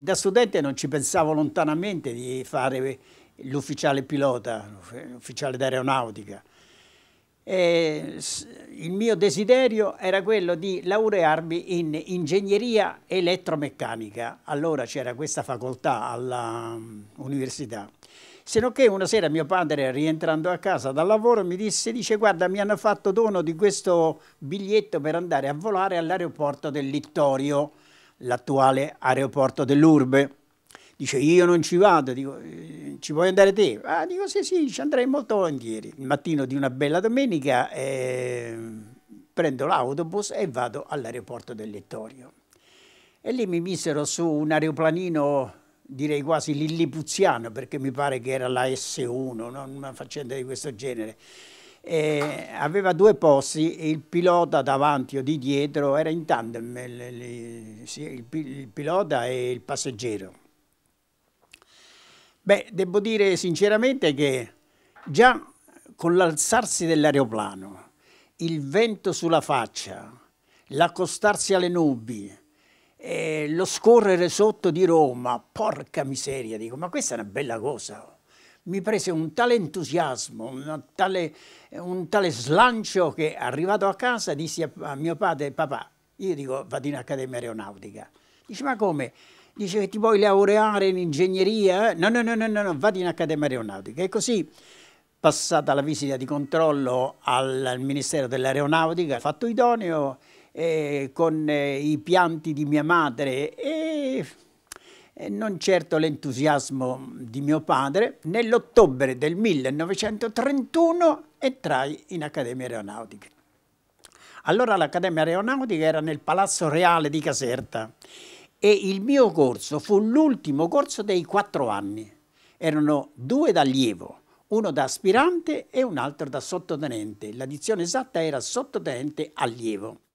Da studente non ci pensavo lontanamente di fare l'ufficiale pilota, l'ufficiale d'aeronautica. il mio desiderio era quello di laurearmi in ingegneria elettromeccanica. Allora c'era questa facoltà all'università. Mm, Se non che una sera mio padre, rientrando a casa dal lavoro, mi disse, dice, guarda, mi hanno fatto dono di questo biglietto per andare a volare all'aeroporto del Littorio l'attuale aeroporto dell'Urbe. Dice io non ci vado, dico eh, ci vuoi andare te? Ah, dico sì sì, ci andrei molto volentieri. Il mattino di una bella domenica eh, prendo l'autobus e vado all'aeroporto del Lettorio. E lì mi misero su un aeroplanino direi quasi lillipuziano perché mi pare che era la S1, no? una faccenda di questo genere e eh, aveva due posti, il pilota davanti o di dietro, era in tandem il pilota e il passeggero. Beh, devo dire sinceramente che già con l'alzarsi dell'aeroplano, il vento sulla faccia, l'accostarsi alle nubi, eh, lo scorrere sotto di Roma, porca miseria, dico, ma questa è una bella cosa mi prese un tale entusiasmo, tale, un tale slancio che arrivato a casa dissi a, a mio padre, papà, io dico vado in Accademia Aeronautica. Dice ma come? Dice che ti vuoi laureare in ingegneria? No, no, no, no, no, no vado in Accademia Aeronautica. E così passata la visita di controllo al, Ministero dell'Aeronautica, fatto idoneo eh, con eh, i pianti di mia madre e non certo l'entusiasmo di mio padre, nell'ottobre del 1931 entrai in Accademia Aeronautica. Allora l'Accademia Aeronautica era nel Palazzo Reale di Caserta e il mio corso fu l'ultimo corso dei quattro anni. Erano due da allievo, uno da aspirante e un altro da sottotenente. L'addizione esatta era sottotenente allievo.